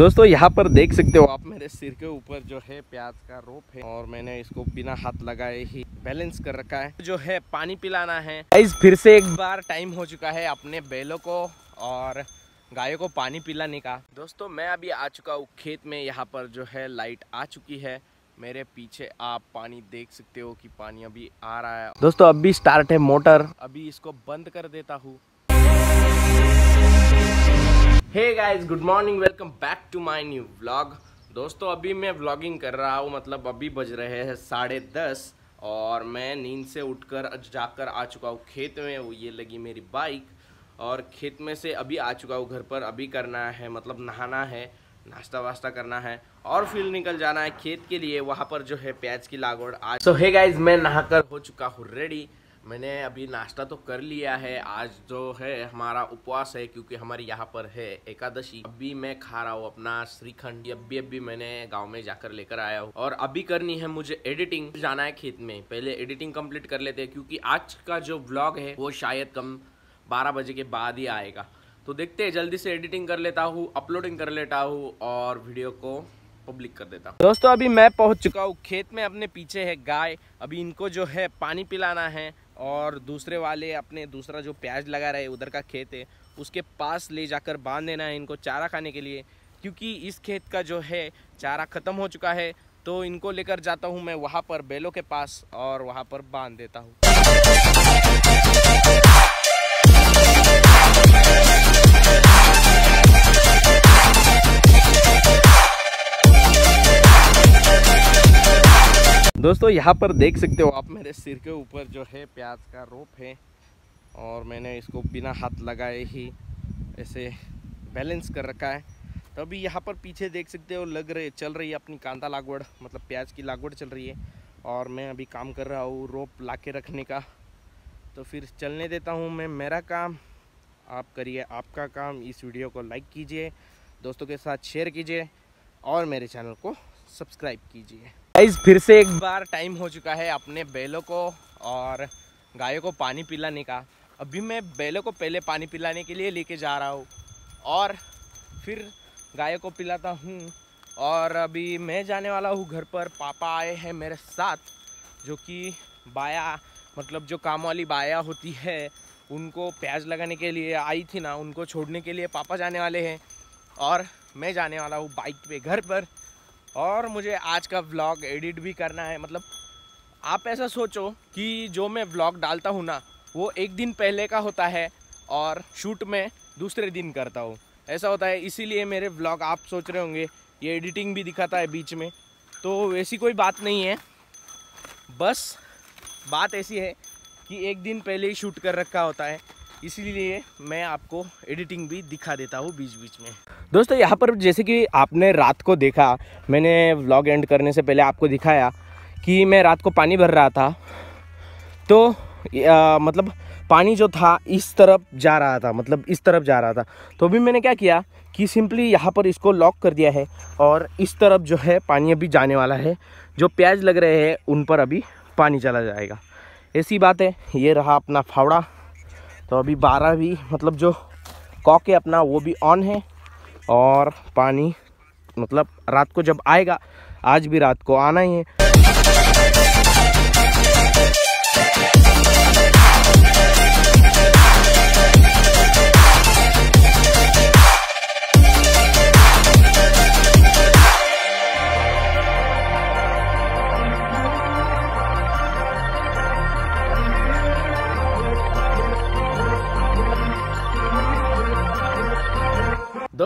दोस्तों यहाँ पर देख सकते हो आप मेरे सिर के ऊपर जो है प्याज का रोप है और मैंने इसको बिना हाथ लगाए ही बैलेंस कर रखा है जो है पानी पिलाना है गाइस फिर से एक बार टाइम हो चुका है अपने बैलों को और गायों को पानी पिलाने का दोस्तों मैं अभी आ चुका हूँ खेत में यहाँ पर जो है लाइट आ चुकी है मेरे पीछे आप पानी देख सकते हो कि पानी अभी आ रहा है दोस्तों अभी स्टार्ट है मोटर अभी इसको बंद कर देता हूँ hey guys good morning welcome back to my new vlog दोस्तों अभी मैं व्लॉगिंग कर रहा हूँ मतलब अभी बज रहे हैं साढ़े दस और मैं नींद से उठकर जाकर आ चुका हूँ खेत में वो ये लगी मेरी बाइक और खेत में से अभी आ चुका हूँ घर पर अभी करना है मतलब नहाना है नाश्ता वास्ता करना है और फिर निकल जाना है खेत के लिए वहाँ पर जो है प्याज की लागौड़ आज सो हे गाइज मैं नहा हो चुका हूँ रेडी मैंने अभी नाश्ता तो कर लिया है आज जो है हमारा उपवास है क्योंकि हमारे यहाँ पर है एकादशी अभी मैं खा रहा हूँ अपना श्रीखंड अभी अभी मैंने गांव में जाकर लेकर आया हूँ और अभी करनी है मुझे एडिटिंग जाना है खेत में पहले एडिटिंग कंप्लीट कर लेते हैं क्योंकि आज का जो ब्लॉग है वो शायद कम बारह बजे के बाद ही आएगा तो देखते हैं जल्दी से एडिटिंग कर लेता हूँ अपलोडिंग कर लेता हूँ और वीडियो को पब्लिक कर देता हूँ दोस्तों अभी मैं पहुँच चुका हूँ खेत में अपने पीछे है गाय अभी इनको जो है पानी पिलाना है और दूसरे वाले अपने दूसरा जो प्याज लगा रहे उधर का खेत है उसके पास ले जाकर बांध देना है इनको चारा खाने के लिए क्योंकि इस खेत का जो है चारा ख़त्म हो चुका है तो इनको लेकर जाता हूँ मैं वहाँ पर बेलों के पास और वहाँ पर बांध देता हूँ दोस्तों यहाँ पर देख सकते हो आप मेरे सिर के ऊपर जो है प्याज का रोप है और मैंने इसको बिना हाथ लगाए ही ऐसे बैलेंस कर रखा है तो अभी यहाँ पर पीछे देख सकते हो लग रहे चल रही है अपनी कांदा लागवड़ मतलब प्याज की लागवड़ चल रही है और मैं अभी काम कर रहा हूँ रोप ला के रखने का तो फिर चलने देता हूँ मैं मेरा काम आप करिए आपका काम इस वीडियो को लाइक कीजिए दोस्तों के साथ शेयर कीजिए और मेरे चैनल को सब्सक्राइब कीजिए गाइस फिर से एक बार टाइम हो चुका है अपने बैलों को और गायों को पानी पिलाने का अभी मैं बैलों को पहले पानी पिलाने के लिए लेके जा रहा हूँ और फिर गायों को पिलाता हूँ और अभी मैं जाने वाला हूँ घर पर पापा आए हैं मेरे साथ जो कि बाया मतलब जो काम वाली बाया होती है उनको प्याज लगाने के लिए आई थी ना उनको छोड़ने के लिए पापा जाने वाले हैं और मैं जाने वाला हूँ बाइक पे घर पर और मुझे आज का व्लॉग एडिट भी करना है मतलब आप ऐसा सोचो कि जो मैं व्लॉग डालता हूँ ना वो एक दिन पहले का होता है और शूट में दूसरे दिन करता हूँ ऐसा होता है इसीलिए मेरे व्लॉग आप सोच रहे होंगे ये एडिटिंग भी दिखाता है बीच में तो ऐसी कोई बात नहीं है बस बात ऐसी है कि एक दिन पहले ही शूट कर रखा होता है इसीलिए मैं आपको एडिटिंग भी दिखा देता हूँ बीच बीच में दोस्तों यहाँ पर जैसे कि आपने रात को देखा मैंने व्लॉग एंड करने से पहले आपको दिखाया कि मैं रात को पानी भर रहा था तो आ, मतलब पानी जो था इस तरफ जा रहा था मतलब इस तरफ जा रहा था तो अभी मैंने क्या किया कि सिंपली यहाँ पर इसको लॉक कर दिया है और इस तरफ जो है पानी अभी जाने वाला है जो प्याज लग रहे हैं उन पर अभी पानी चला जाएगा ऐसी बात है ये रहा अपना फावड़ा तो अभी बारह भी मतलब जो कॉक है अपना वो भी ऑन है और पानी मतलब रात को जब आएगा आज भी रात को आना ही है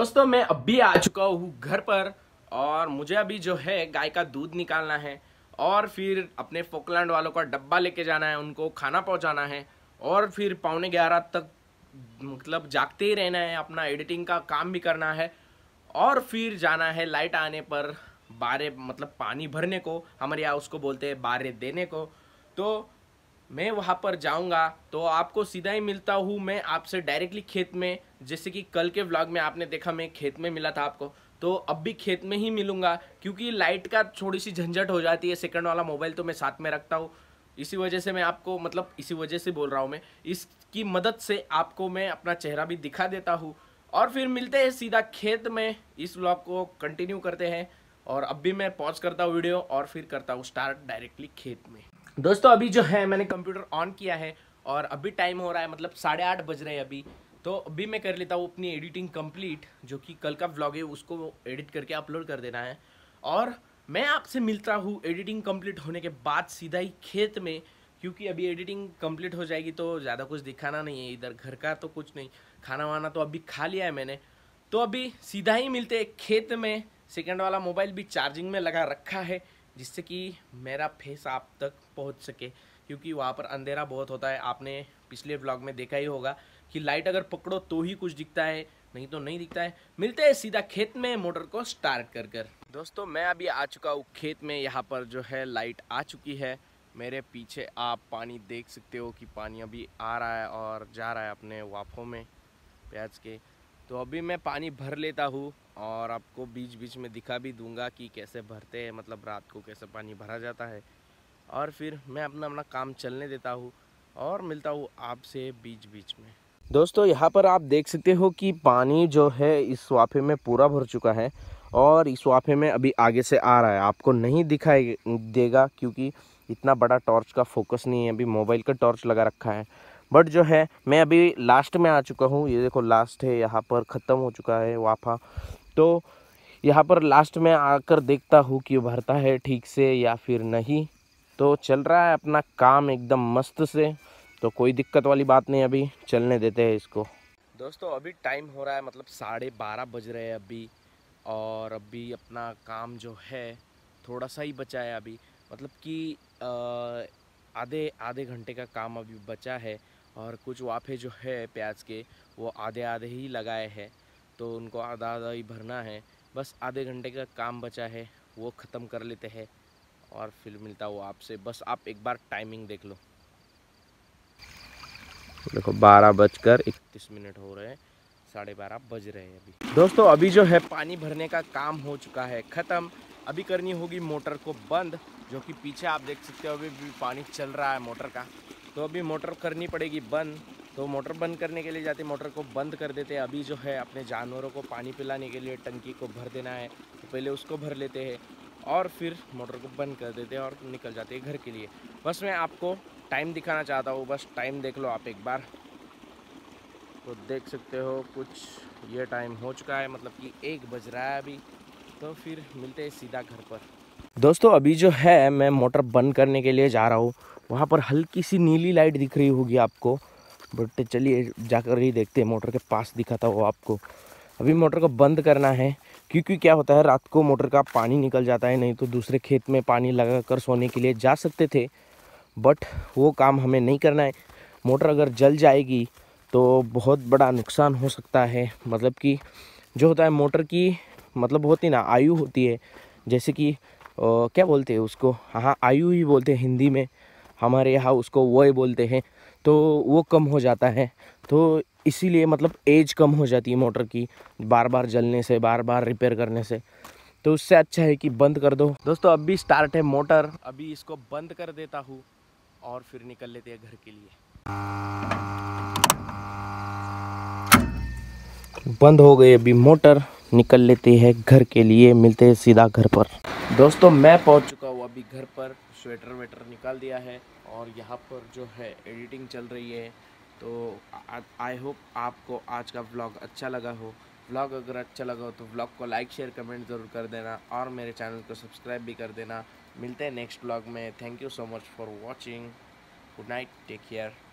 दोस्तों मैं अभी आ चुका हूँ घर पर और मुझे अभी जो है गाय का दूध निकालना है और फिर अपने फोकलैंड वालों का डब्बा लेके जाना है उनको खाना पहुँचाना है और फिर पौने ग्यारह तक मतलब जागते ही रहना है अपना एडिटिंग का काम भी करना है और फिर जाना है लाइट आने पर बारे मतलब पानी भरने को हमारे यहाँ उसको बोलते हैं बारे देने को तो मैं वहाँ पर जाऊँगा तो आपको सीधा ही मिलता हूँ मैं आपसे डायरेक्टली खेत में जैसे कि कल के व्लॉग में आपने देखा मैं खेत में मिला था आपको तो अब भी खेत में ही मिलूँगा क्योंकि लाइट का थोड़ी सी झंझट हो जाती है सेकंड वाला मोबाइल तो मैं साथ में रखता हूँ इसी वजह से मैं आपको मतलब इसी वजह से बोल रहा हूँ मैं इसकी मदद से आपको मैं अपना चेहरा भी दिखा देता हूँ और फिर मिलते हैं सीधा खेत में इस व्लॉग को कंटिन्यू करते हैं और अब भी मैं पॉज करता हूँ वीडियो और फिर करता हूँ स्टार्ट डायरेक्टली खेत में दोस्तों अभी जो है मैंने कंप्यूटर ऑन किया है और अभी टाइम हो रहा है मतलब साढ़े आठ बज रहे हैं अभी तो अभी मैं कर लेता हूँ अपनी एडिटिंग कंप्लीट जो कि कल का व्लॉग है उसको एडिट करके अपलोड कर देना है और मैं आपसे मिलता हूँ एडिटिंग कंप्लीट होने के बाद सीधा ही खेत में क्योंकि अभी एडिटिंग कंप्लीट हो जाएगी तो ज़्यादा कुछ दिखाना नहीं है इधर घर का तो कुछ नहीं खाना वाना तो अभी खा लिया है मैंने तो अभी सीधा ही मिलते खेत में सेकेंड वाला मोबाइल भी चार्जिंग में लगा रखा है जिससे कि मेरा फेस आप तक पहुंच सके क्योंकि वहाँ पर अंधेरा बहुत होता है आपने पिछले व्लॉग में देखा ही होगा कि लाइट अगर पकड़ो तो ही कुछ दिखता है नहीं तो नहीं दिखता है मिलते हैं सीधा खेत में मोटर को स्टार्ट कर कर दोस्तों मैं अभी आ चुका हूँ खेत में यहाँ पर जो है लाइट आ चुकी है मेरे पीछे आप पानी देख सकते हो कि पानी अभी आ रहा है और जा रहा है अपने वाफों में प्याज के तो अभी मैं पानी भर लेता हूँ और आपको बीच बीच में दिखा भी दूंगा कि कैसे भरते हैं मतलब रात को कैसे पानी भरा जाता है और फिर मैं अपना अपना काम चलने देता हूँ और मिलता हूँ आपसे बीच बीच में दोस्तों यहाँ पर आप देख सकते हो कि पानी जो है इस वाफे में पूरा भर चुका है और इस वाफे में अभी आगे से आ रहा है आपको नहीं दिखाई देगा क्योंकि इतना बड़ा टॉर्च का फोकस नहीं है अभी मोबाइल का टॉर्च लगा रखा है बट जो है मैं अभी लास्ट में आ चुका हूँ ये देखो लास्ट है यहाँ पर ख़त्म हो चुका है वाफा तो यहाँ पर लास्ट में आकर देखता हूँ कि उभरता है ठीक से या फिर नहीं तो चल रहा है अपना काम एकदम मस्त से तो कोई दिक्कत वाली बात नहीं अभी चलने देते हैं इसको दोस्तों अभी टाइम हो रहा है मतलब साढ़े बारह बज रहे हैं अभी और अभी अपना काम जो है थोड़ा सा ही बचा है अभी मतलब कि आधे आधे घंटे का काम अभी बचा है और कुछ वाफे जो है प्याज के वो आधे आधे ही लगाए हैं तो उनको आधा आधा ही भरना है बस आधे घंटे का काम बचा है वो ख़त्म कर लेते हैं और फिर मिलता हूँ आपसे बस आप एक बार टाइमिंग देख लो देखो बारह बजकर इकतीस मिनट हो रहे हैं साढ़े बारह बज रहे हैं अभी दोस्तों अभी जो है पानी भरने का काम हो चुका है ख़त्म अभी करनी होगी मोटर को बंद जो कि पीछे आप देख सकते हो अभी भी पानी चल रहा है मोटर का तो अभी मोटर करनी पड़ेगी बंद तो मोटर बंद करने के लिए जाते मोटर को बंद कर देते हैं अभी जो है अपने जानवरों को पानी पिलाने के लिए टंकी को भर देना है तो पहले उसको भर लेते हैं और फिर मोटर को बंद कर देते हैं और निकल जाते हैं घर के लिए बस मैं आपको टाइम दिखाना चाहता हूँ बस टाइम देख लो आप एक बार तो देख सकते हो कुछ ये टाइम हो चुका है मतलब कि एक बज रहा है अभी तो फिर मिलते हैं सीधा घर पर दोस्तों अभी जो है मैं मोटर बंद करने के लिए जा रहा हूँ वहाँ पर हल्की सी नीली लाइट दिख रही होगी आपको बट चलिए जाकर ही देखते हैं मोटर के पास दिखा था वो आपको अभी मोटर को बंद करना है क्योंकि क्या होता है रात को मोटर का पानी निकल जाता है नहीं तो दूसरे खेत में पानी लगा कर सोने के लिए जा सकते थे बट वो काम हमें नहीं करना है मोटर अगर जल जाएगी तो बहुत बड़ा नुकसान हो सकता है मतलब कि जो होता है मोटर की मतलब होती ना आयु होती है जैसे कि क्या बोलते हैं उसको हाँ आयु ही बोलते हैं हिंदी में हमारे यहाँ उसको वो बोलते हैं तो वो कम हो जाता है तो इसीलिए मतलब एज कम हो जाती है मोटर की बार बार जलने से बार बार रिपेयर करने से तो उससे अच्छा है कि बंद कर दो दोस्तों अभी स्टार्ट है मोटर अभी इसको बंद कर देता हूँ और फिर निकल लेते हैं घर के लिए बंद हो गई अभी मोटर निकल लेते हैं घर के लिए मिलते हैं सीधा घर पर दोस्तों मैं पहुंच चुका हूँ अभी घर पर स्वेटर वेटर निकाल दिया है और यहाँ पर जो है एडिटिंग चल रही है तो आई होप आपको आज का ब्लॉग अच्छा लगा हो ब्लॉग अगर अच्छा लगा हो तो ब्लॉग को लाइक शेयर कमेंट ज़रूर कर देना और मेरे चैनल को सब्सक्राइब भी कर देना मिलते हैं नेक्स्ट ब्लॉग में thank you so much for watching good night take care